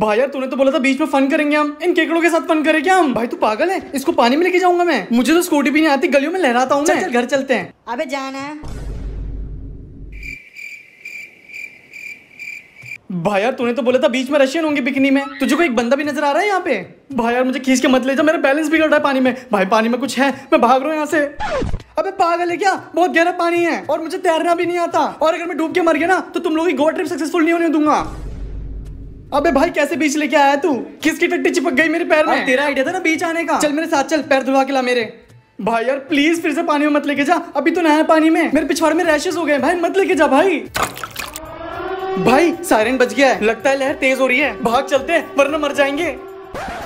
भाई यार तूने तो बोला था बीच में फन करेंगे हम इन केकड़ों के साथ फन करें क्या हम भाई तू पागल है इसको पानी में लेके जाऊंगा मैं मुझे तो स्कूटी भी नहीं आती गलियों में लहराता हूँ चल, चल चलते हैं अबे जाना भाई यार तूने तो बोला था बीच में रशियन होंगे बिकनी में तुझे कोई एक बंदा भी नजर आ रहा है यहाँ पे भाई यार मुझे खींच के मत ले जा मेरा बैलेंस बिगड़ रहा है पानी में भाई पानी में कुछ है मैं भाग रहा हूँ यहाँ से अबे पागल है क्या बहुत गहरा पानी है और मुझे तैरना भी नहीं आता और अगर मैं डूब के मर गया ना तो तुम लोग गोवा ट्रिप सक्सेसफुल नहीं होने दूंगा अबे भाई कैसे बीच लेके आया तू किसकी टट्टी चिपक गई मेरे पैर में तेरा आइडिया था ना बीच आने का चल मेरे साथ चल पैर धुला के ला मेरे भाई यार प्लीज फिर से पानी में मत लेके जा अभी तो नया पानी में मेरे पिछवाड़ में रैशेस हो गए भाई मत लेके जा भाई भाई सायरन बज गया है लगता है लहर तेज हो रही है भाग चलते वरना मर जाएंगे